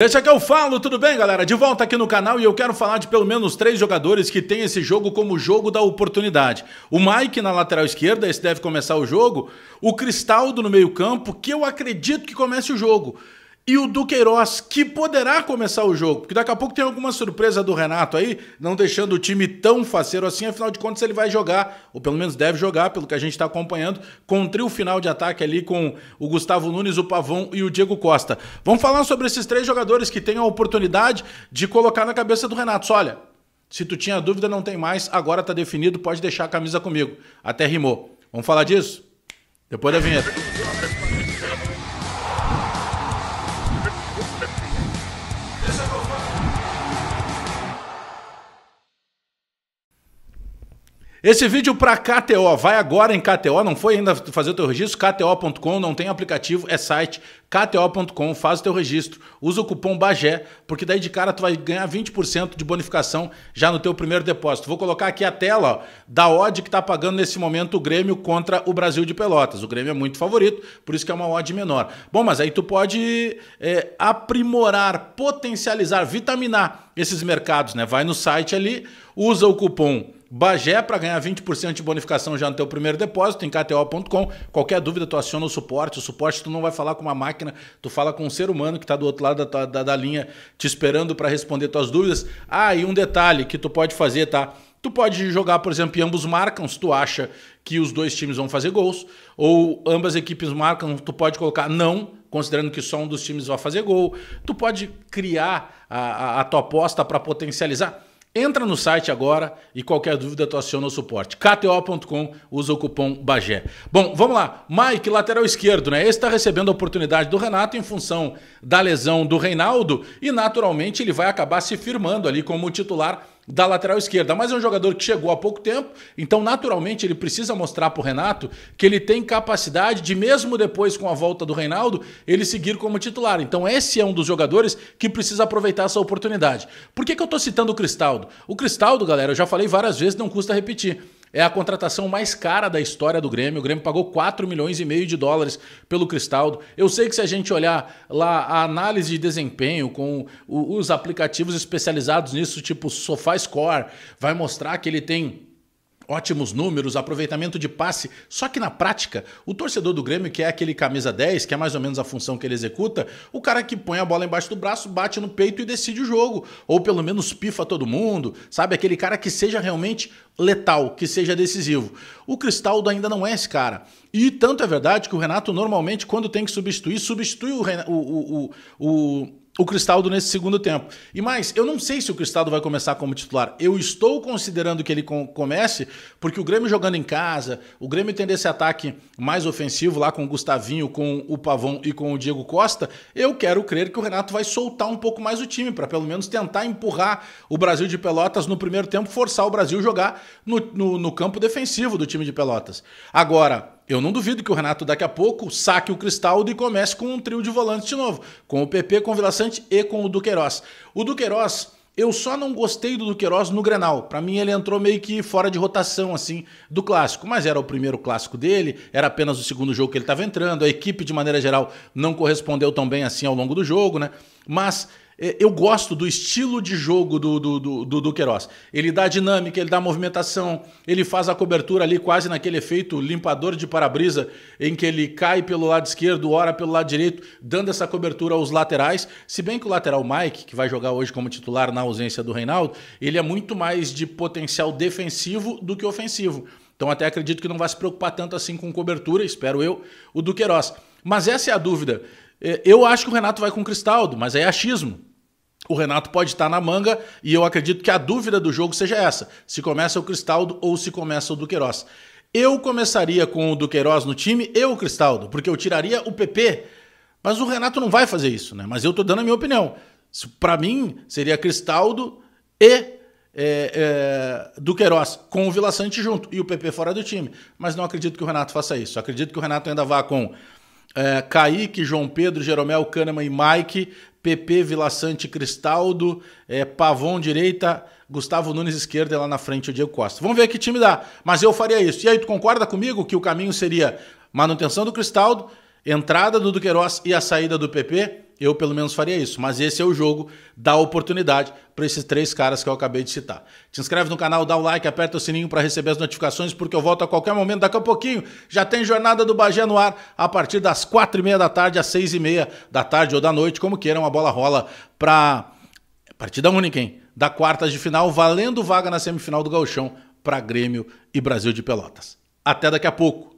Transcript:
Deixa que eu falo, tudo bem, galera? De volta aqui no canal e eu quero falar de pelo menos três jogadores que tem esse jogo como jogo da oportunidade. O Mike na lateral esquerda, esse deve começar o jogo. O Cristaldo no meio campo, que eu acredito que comece o jogo e o Duqueiroz, que poderá começar o jogo, porque daqui a pouco tem alguma surpresa do Renato aí, não deixando o time tão faceiro assim, afinal de contas ele vai jogar, ou pelo menos deve jogar, pelo que a gente está acompanhando, com o trio final de ataque ali com o Gustavo Nunes, o Pavão e o Diego Costa. Vamos falar sobre esses três jogadores que têm a oportunidade de colocar na cabeça do Renato, olha, se tu tinha dúvida não tem mais, agora está definido, pode deixar a camisa comigo. Até rimou. Vamos falar disso? Depois da vinheta. Esse vídeo para KTO, vai agora em KTO, não foi ainda fazer o teu registro? KTO.com, não tem aplicativo, é site, kto.com, faz o teu registro, usa o cupom BAGÉ, porque daí de cara tu vai ganhar 20% de bonificação já no teu primeiro depósito. Vou colocar aqui a tela ó, da odd que está pagando nesse momento o Grêmio contra o Brasil de Pelotas. O Grêmio é muito favorito, por isso que é uma odd menor. Bom, mas aí tu pode é, aprimorar, potencializar, vitaminar esses mercados, né? Vai no site ali, usa o cupom Bagé para ganhar 20% de bonificação já no teu primeiro depósito em kto.com. Qualquer dúvida, tu aciona o suporte. O suporte tu não vai falar com uma máquina, tu fala com um ser humano que está do outro lado da, da, da linha te esperando para responder tuas dúvidas. Ah, e um detalhe que tu pode fazer, tá? Tu pode jogar, por exemplo, e ambos marcam, se tu acha que os dois times vão fazer gols, ou ambas equipes marcam, tu pode colocar não, considerando que só um dos times vai fazer gol. Tu pode criar a, a, a tua aposta para potencializar. Entra no site agora e qualquer dúvida tu aciona o suporte. KTO.com, usa o cupom Bagé. Bom, vamos lá. Mike, lateral esquerdo, né? Esse está recebendo a oportunidade do Renato em função da lesão do Reinaldo e naturalmente ele vai acabar se firmando ali como titular da lateral esquerda, mas é um jogador que chegou há pouco tempo, então naturalmente ele precisa mostrar para o Renato que ele tem capacidade de, mesmo depois com a volta do Reinaldo, ele seguir como titular. Então esse é um dos jogadores que precisa aproveitar essa oportunidade. Por que, que eu estou citando o Cristaldo? O Cristaldo, galera, eu já falei várias vezes, não custa repetir. É a contratação mais cara da história do Grêmio. O Grêmio pagou 4 milhões e meio de dólares pelo Cristaldo. Eu sei que se a gente olhar lá a análise de desempenho com os aplicativos especializados nisso, tipo SofaScore, vai mostrar que ele tem ótimos números, aproveitamento de passe. Só que na prática, o torcedor do Grêmio, que é aquele camisa 10, que é mais ou menos a função que ele executa, o cara que põe a bola embaixo do braço, bate no peito e decide o jogo. Ou pelo menos pifa todo mundo, sabe? Aquele cara que seja realmente letal, que seja decisivo. O Cristaldo ainda não é esse cara. E tanto é verdade que o Renato normalmente, quando tem que substituir, substitui o, o, o, o o Cristaldo nesse segundo tempo. E mais, eu não sei se o Cristaldo vai começar como titular. Eu estou considerando que ele comece, porque o Grêmio jogando em casa, o Grêmio tendo esse ataque mais ofensivo lá com o Gustavinho, com o Pavão e com o Diego Costa, eu quero crer que o Renato vai soltar um pouco mais o time, para pelo menos tentar empurrar o Brasil de Pelotas no primeiro tempo, forçar o Brasil jogar no, no, no campo defensivo do time de Pelotas. Agora, eu não duvido que o Renato daqui a pouco saque o Cristaldo e comece com um trio de volantes de novo, com o PP, com o Vila Sante e com o Duqueiroz. O Duqueiroz, eu só não gostei do Duqueiroz no Grenal. Para mim ele entrou meio que fora de rotação assim do clássico, mas era o primeiro clássico dele, era apenas o segundo jogo que ele estava entrando. A equipe de maneira geral não correspondeu tão bem assim ao longo do jogo, né? Mas é, eu gosto do estilo de jogo do, do, do, do, Queiroz. Ele dá dinâmica, ele dá movimentação, ele faz a cobertura ali quase naquele efeito limpador de para-brisa, em que ele cai pelo lado esquerdo, ora pelo lado direito, dando essa cobertura aos laterais. Se bem que o lateral Mike, que vai jogar hoje como titular na ausência do Reinaldo, ele é muito mais de potencial defensivo do que ofensivo. Então até acredito que não vai se preocupar tanto assim com cobertura, espero eu, o do Queiroz. Mas essa é a dúvida. É, eu acho que o Renato vai com o Cristaldo, mas é achismo o Renato pode estar na manga e eu acredito que a dúvida do jogo seja essa: se começa o Cristaldo ou se começa o Duqueiroz. Eu começaria com o Duqueiroz no time e o Cristaldo, porque eu tiraria o PP. Mas o Renato não vai fazer isso, né? Mas eu tô dando a minha opinião. Para mim, seria Cristaldo e é, é, Duqueiroz com o Vila Sante junto e o PP fora do time. Mas não acredito que o Renato faça isso. Acredito que o Renato ainda vá com é, Kaique, João Pedro, Jeromel, Kahneman e Mike PP, Vila Sante, Cristaldo, é, Pavon direita, Gustavo Nunes esquerda e lá na frente o Diego Costa. Vamos ver que time dá, mas eu faria isso. E aí, tu concorda comigo que o caminho seria manutenção do Cristaldo, entrada do Duqueiroz e a saída do PP? Eu, pelo menos, faria isso. Mas esse é o jogo da oportunidade para esses três caras que eu acabei de citar. Te inscreve no canal, dá o like, aperta o sininho para receber as notificações, porque eu volto a qualquer momento. Daqui a pouquinho já tem Jornada do Bagé no ar, a partir das quatro e meia da tarde às seis e meia da tarde ou da noite, como queiram, a bola rola para... Partida única, hein? Da quartas de final, valendo vaga na semifinal do gauchão para Grêmio e Brasil de Pelotas. Até daqui a pouco.